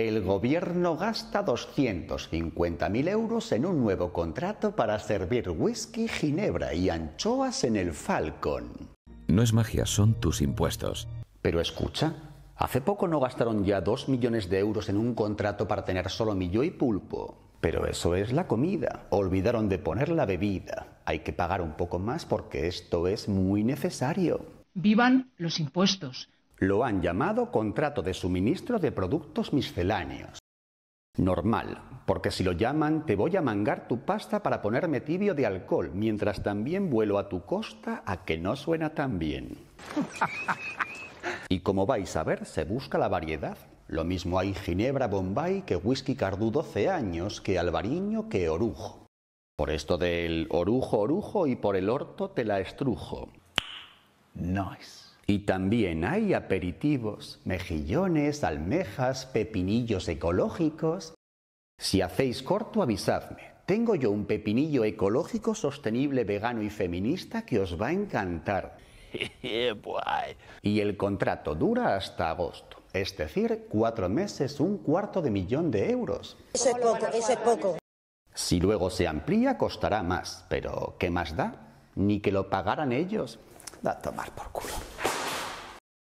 El gobierno gasta 250.000 euros en un nuevo contrato para servir whisky, ginebra y anchoas en el Falcon. No es magia, son tus impuestos. Pero escucha, hace poco no gastaron ya 2 millones de euros en un contrato para tener solo millo y pulpo. Pero eso es la comida. Olvidaron de poner la bebida. Hay que pagar un poco más porque esto es muy necesario. Vivan los impuestos. Lo han llamado contrato de suministro de productos misceláneos. Normal, porque si lo llaman te voy a mangar tu pasta para ponerme tibio de alcohol, mientras también vuelo a tu costa a que no suena tan bien. y como vais a ver, se busca la variedad. Lo mismo hay Ginebra Bombay que whisky Cardú 12 años, que Albariño que Orujo. Por esto del orujo, orujo y por el orto te la estrujo. es. Y también hay aperitivos, mejillones, almejas, pepinillos ecológicos. Si hacéis corto, avisadme. Tengo yo un pepinillo ecológico, sostenible, vegano y feminista que os va a encantar. y el contrato dura hasta agosto. Es decir, cuatro meses, un cuarto de millón de euros. Eso es poco, eso es poco. Si luego se amplía, costará más. Pero, ¿qué más da? Ni que lo pagaran ellos. Da a tomar por culo.